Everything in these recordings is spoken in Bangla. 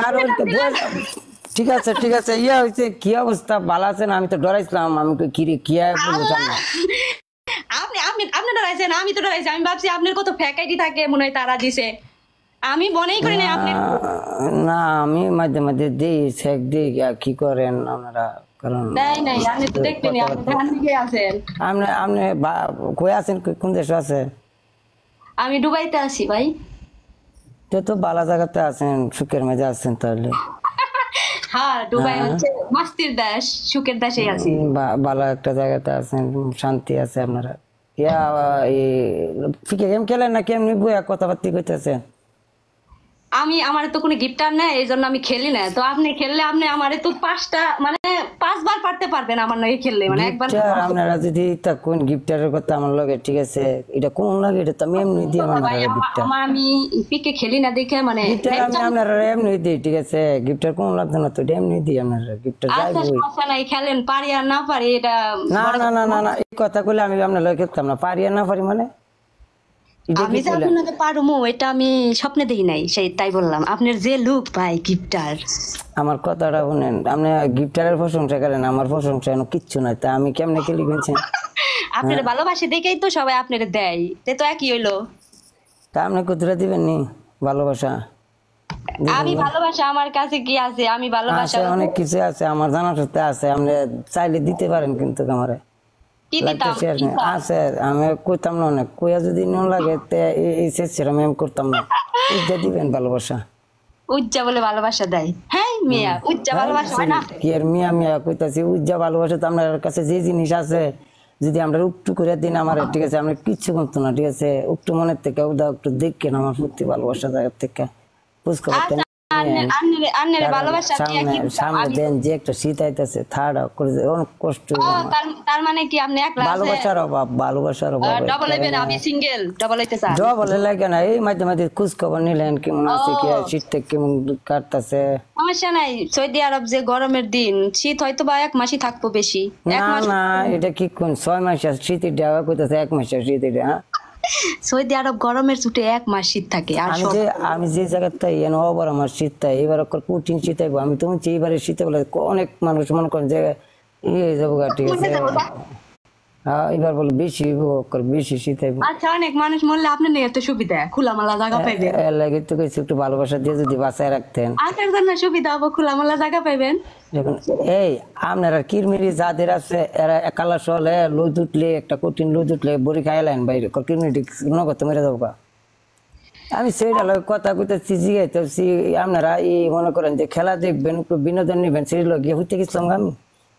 কারণ ঠিক আছে ঠিক আছে ইয়া হইছে কি অবস্থা ভালো আছেন আমি তো ডরাইছিলাম আমি কি কি বুঝলাম না আপনি আপনি আপনি ডরাইছেন আমি তো ডরাইছি আমি ভাবছি আপনার কত ফেক থাকে মনে হয় তারা দিছে আমি মনেই করি না আপনি না আমি মাঝে মাঝে দেই চেক দেই কি করেন আপনারা কারণ নাই নাই আপনি তো দেখবেন আপনি আছেন আপনি আপনি কই আছেন কোন দেশে আছেন আমি দুবাইতে আছি ভাই তে তো বালা জায়গাতে আছেন সুখের মাঝে আছেন তাহলে হ্যাঁ, হ্যাঁ। সুখের আছি একটা জায়গাতে আছেন শান্তি আছে ইয়া গেম খেলেন কেমনি কথাবার্তি করতেছেন আমি আমার তো কোনো গিফটার নেই এই জন্য আমি খেলি না তো আপনি খেললে আপনি আমার তো পাঁচটা মানে পাঁচবার পারতে পারবেন আমার নাকি খেললে মানে একবার আপনারা যদি তা কোন গিফটারের কথা আমার লগে ঠিক আছে এটা কোন লাগে এটা তো আমি এমনি দিই আমার গিফটার আমি পিকে খেলি না দেখে মানে আমি আপনারা এমনি দিই ঠিক আছে গিফটার কোন লাগে না তো এমনি দিই আমার গিফটার যাই আচ্ছা নাই খেলেন পারি আর না পারি এটা না না না না এই কথা কইলে আমি আপনার লগে খেলতাম না পারি আর না পারি মানে আমি যে আপনাকে পারমো এটা আমি স্বপ্নে দেই নাই সেই তাই বললাম আপনার যে লুক ভাই গিফটার আমার কথাটা শুনেন আপনি গিফটারের প্রশংসা করেন আমার প্রশংসা কিচ্ছু নাই তা আমি কেমনে খেলি কিনছেন আপনার হ্যাঁ। ভালোবাসি দেখেই তো সবাই আপনার দেয় তে তো একই হইলো তা আপনি কতটা দিবেন নি ভালোবাসা আমি ভালোবাসা আমার কাছে কি আছে আমি ভালোবাসা অনেক কিছু আছে আমার জানার সাথে আছে আপনি চাইলে দিতে পারেন কিন্তু আমারে যে জিনিস আছে যদি আমরা একটু করে দিন আমার ঠিক আছে আমরা কিচ্ছু করতো না ঠিক আছে একটু মনের থেকে উদা একটু দেখেন আমার প্রতি ভালোবাসা জায়গার থেকে মাঝে মাঝে খোঁজ খবর নিলেন কেমন আছে কি শীত কেমন কাটতেছে সমস্যা নাই সৌদি আরব যে গরমের দিন শীত হয়তো বা এক মাসই থাকবো বেশি না এটা কি কোন ছয় মাস শীতের ডাবা কইতাছে এক মাসের শীতের হ্যাঁ সৌদি আরব গরমের ছুটে এক মাস শীত থাকে আমি যে আমি যে জায়গাতে ইয়ে নবার আমার শীত তাই এবার কঠিন শীত আমি তুমি যে এবারে শীতে বলে অনেক মানুষ মনে করেন যে ইয়ে যাবো ঠিক এবার বলো বেশি বেশি আচ্ছা অনেক মানুষ মরলে নিয়ে তো সুবিধা জায়গা পাইবেন লাগে তো কিছু একটু ভালোবাসা দিয়ে যদি বাঁচায় রাখতেন জন্য সুবিধা জায়গা পাইবেন এই আপনারা কিরমিরি যাদের আছে এরা একালা সলে লুজ উঠলে একটা কঠিন লুজ উঠলে বড়ি খাইলেন বাইরে কিরমিরি নগদ মেরে যাবো আমি সেইটা কথা কইতে জিগাইতেছি আপনারা এই মনে করেন যে খেলা দেখবেন একটু বিনোদন নেবেন সেই গিয়ে হইতে গেছিলাম আমি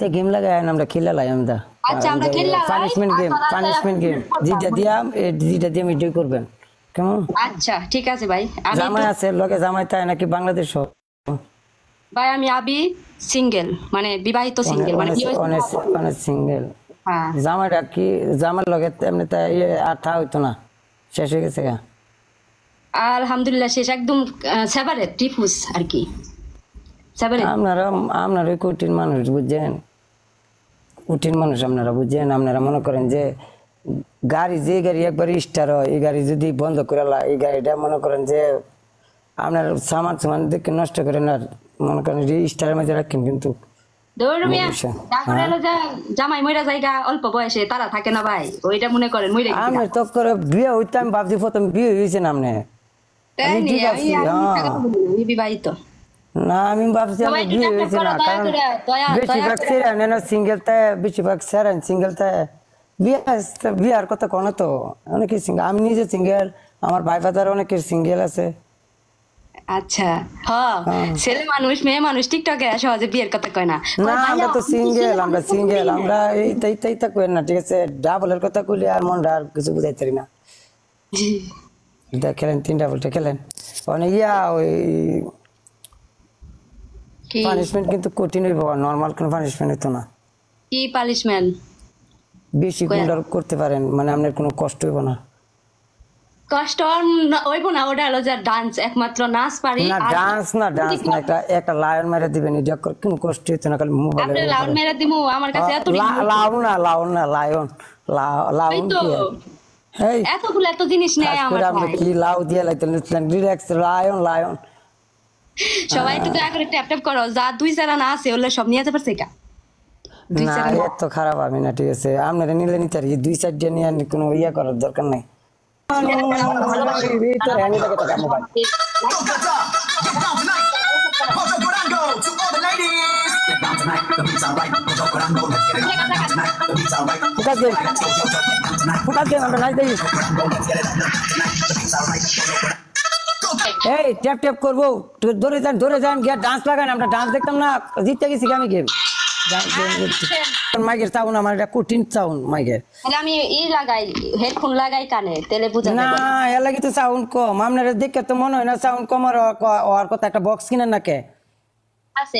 তে গেম লাগায় আমরা খেলা আচ্ছা আমরা খেলা পানিশমেন্ট গেম পানিশমেন্ট গেম দিয়া মিটিং করবেন কেমন আচ্ছা ঠিক আছে ভাই আমি জামাই আছে লগে জামাই তাই নাকি বাংলাদেশ ভাই আমি আবি সিঙ্গেল মানে বিবাহিত সিঙ্গেল মানে মানে সিঙ্গেল হ্যাঁ জামাইটা কি জামার লগে এমনি তাই আর থা হইতো না শেষ হয়ে গেছে আলহামদুলিল্লাহ শেষ একদম সেভারেট টিফুস আর কি আপনারা আপনারা কঠিন মানুষ বুঝছেন উঠিন মানুষ আপনারা বুঝছেন আপনারা মনে করেন যে গাড়ি যে গাড়ি একবার স্টার হয় এই গাড়ি যদি বন্ধ করে এই গাড়িটা মনে করেন যে আপনার সামান সামান দেখে নষ্ট করেন আর মনে করেন স্টারের মাঝে রাখেন কিন্তু হ্যাঁ। আমি তো বিয়ে ভাবছি বিয়ে হয়েছে আপনি হ্যাঁ। বিবাহিত না আমি ভাবছি আমার বিয়ে হয়েছে না কারণ বেশিরভাগ সিঙ্গেল তে বেশিরভাগ সিঙ্গেল বিয়ে বিয়ার কথা কোনো তো অনেকে সিঙ্গেল আমি নিজে সিঙ্গেল আমার ভাই ফাদার অনেকে সিঙ্গেল আছে আচ্ছা হ্যাঁ। ছেলে মানুষ মেয়ে মানুষ টিকটকে সহজে বিয়ের কথা কয় না না আমরা তো সিঙ্গেল আমরা সিঙ্গেল আমরা এই তাই তাই তা কই না ঠিক আছে ডাবলের কথা কইলে আর মন আর কিছু বুঝাইতে না জি দেখেন তিন ডাবলটা খেলেন ইয়া ওই কি পানিশমেন্ট কিন্তু কঠিন হইব নরমাল কোন পানিশমেন্ট হইতো না কি পানিশমেন্ট বেশি গুন্ডার করতে পারেন মানে আপনার কোনো কষ্ট হইব না কষ্ট হইব না ওটা হলো যে ডান্স একমাত্র নাচ পারি না ডান্স না ডান্স না একটা একটা লায়ন মেরে দিবেন এটা কোন কষ্ট হইতো না খালি মোবাইলে আপনি লায়ন মেরে দিমু আমার কাছে এত লাউ না লাউ না লায়ন লাউন কি এই এতগুলো এত জিনিস নেই আমার কাছে কি লাউ দিয়ে লাইতেন রিল্যাক্স লায়ন লায়ন সবাই তো দয়া করে ট্যাপ ট্যাপ করো যা দুই চারা না আছে ওগুলো সব নিয়ে যেতে পারছে কা না এত খারাপ আমি না ঠিক আছে আপনারা নিলে নিতে পারি দুই চারটা নিয়ে কোনো ইয়া করার দরকার নাই ফুটাচ্ছেন আমরা নাচ দেখি এই ট্যাপ ট্যাপ করব ধরে যান ধরে যান গিয়া ডান্স লাগান আমরা ডান্স দেখতাম না জিতে গেছি আমি গেম মাইকের চাউন আমার এটা কঠিন চাউন মাইকের আমি ই লাগাই হেডফোন লাগাই কানে তেলে বুঝা না না এর লাগি তো সাউন্ড কম আপনারা দেখে তো মনে হয় না সাউন্ড কম আর আর কত একটা বক্স কিনেন না কে আছে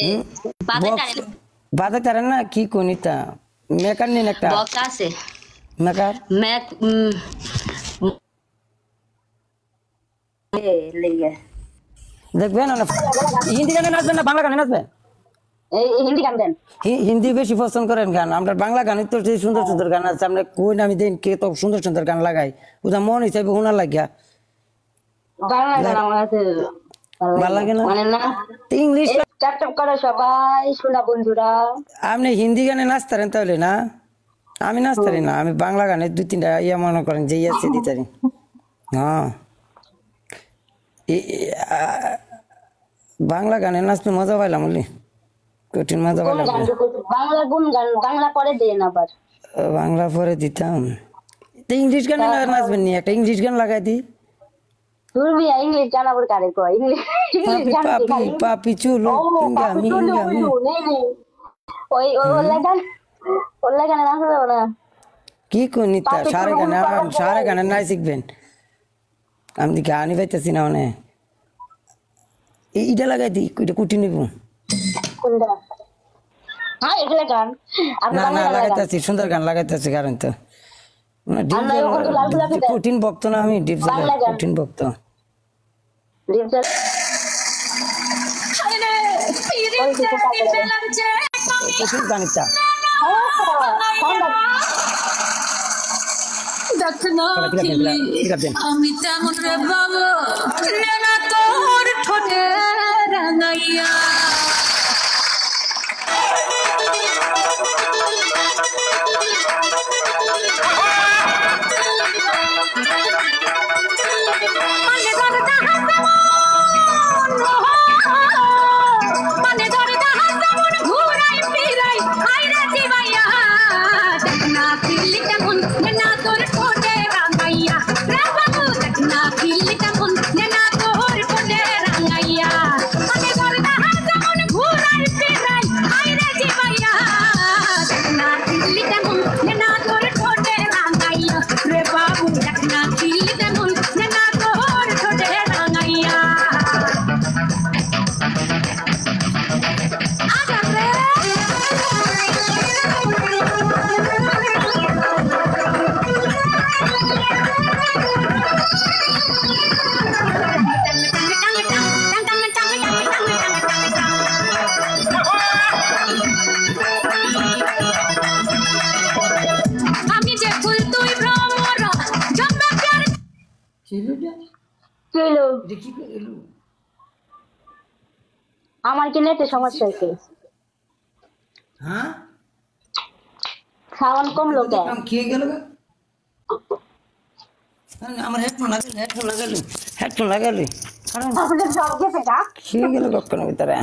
বাদে তারেন না কি কোনিতা মেকার নিন একটা বক্স আছে মেকার মেক দেখবেন মানে হিন্দি গানে নাচবেন না বাংলা গানে নাচবেন হিন্দি বেশি পছন্দ করেন গান আমরা বাংলা তো সুন্দর সুন্দর গান আছে আমরা কই নামি দিন কে তো সুন্দর সুন্দর গান লাগাই ওটা মন হিসাবে হুনার লাগিয়া লাগে না মানে ইংলিশ সবাই শোনা বন্ধুরা আপনি হিন্দি গানে নাচতারেন তাহলে না আমি নাচতারি না আমি বাংলা গানে দুই তিনটা ইয়া মনে করেন যে ইয়া দিতারি হ্যাঁ বাংলা গানে নাচতে মজা পাইলাম বলি কঠিন মজা পাইলাম বাংলা গুণ গান বাংলা পরে দেন আবার বাংলা পরে দিতাম তো ইংলিশ গানে নাচবেন নি একটা ইংলিশ গান লাগাই দি তুমি ইংলিশ গান আবার কারে কয় ইংলিশ পাপি পাপি চুলো গামি গামি ওই ওই লাগান ওই লাগান নাচতে না কি কোনিতা সারে গান গানে সারা গানে নাই শিখবেন আমি তো গাওয়ানি পাইতেছি না মানে এইটা লাগাই দি এটা কুটি নিব হ্যাঁ, না না লাগাইতেছি সুন্দর গান লাগাইতেছি কারণ তো কঠিন ভক্ত না আমি ডিপ কঠিন ভক্ত কঠিন গানটা আমি তেমন রে বাবা তোর ঠোঁটে রাঙাইয়া আমার কি নেটে সমস্যা হয়েছে হ্যাঁ খাওয়ান কমলো কে খেয়ে গেল আমার হেডফোন লাগালে হেডফোন লাগালে হেডফোন লাগালে কারণ খেয়ে গেল কখনো ভিতরে